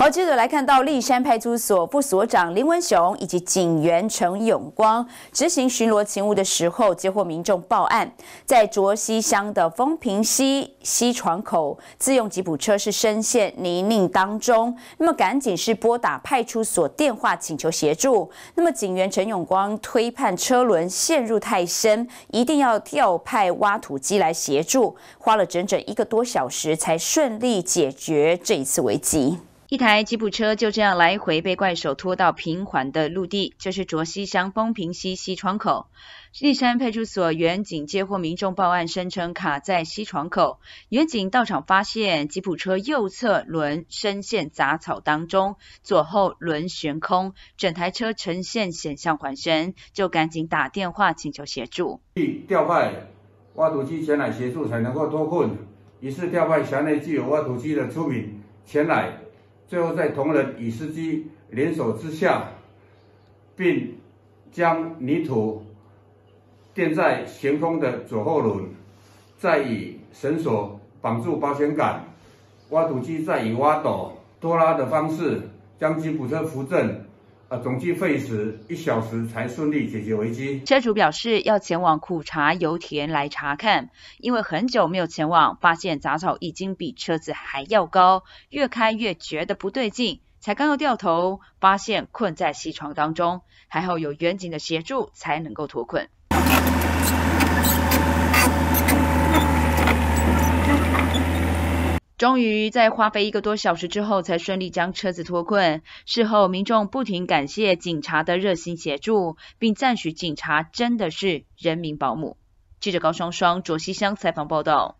好，接着来看到丽山派出所副所长林文雄以及警员陈永光执行巡逻勤务的时候，接获民众报案，在卓溪乡的风平溪溪床口，自用吉普车是深陷泥泞当中。那么赶紧是拨打派出所电话请求协助。那么警员陈永光推判车轮陷入太深，一定要调派挖土机来协助，花了整整一个多小时才顺利解决这一次危机。一台吉普车就这样来回被怪手拖到平缓的陆地，这是卓西乡风平溪西窗口。立山派出所原警接获民众报案，声称卡在西窗口。原警到场发现吉普车右侧轮深陷杂草当中，左后轮悬空，整台车呈现险象环生，就赶紧打电话请求协助。需调派挖土机前来协助才能够脱困，于是调派辖内具有挖土机的村民前来。最后，在同仁与司机联手之下，并将泥土垫在悬空的左后轮，再以绳索绑住保险杆，挖土机再以挖斗拖拉的方式，将吉普车扶正。啊，总计费时一小时才顺利解决危机。车主表示要前往苦茶油田来查看，因为很久没有前往，发现杂草已经比车子还要高，越开越觉得不对劲，才刚要掉头，发现困在西床当中，还好有远景的协助才能够脱困。终于在花费一个多小时之后，才顺利将车子脱困。事后，民众不停感谢警察的热心协助，并赞许警察真的是人民保姆。记者高双双，卓西乡采访报道。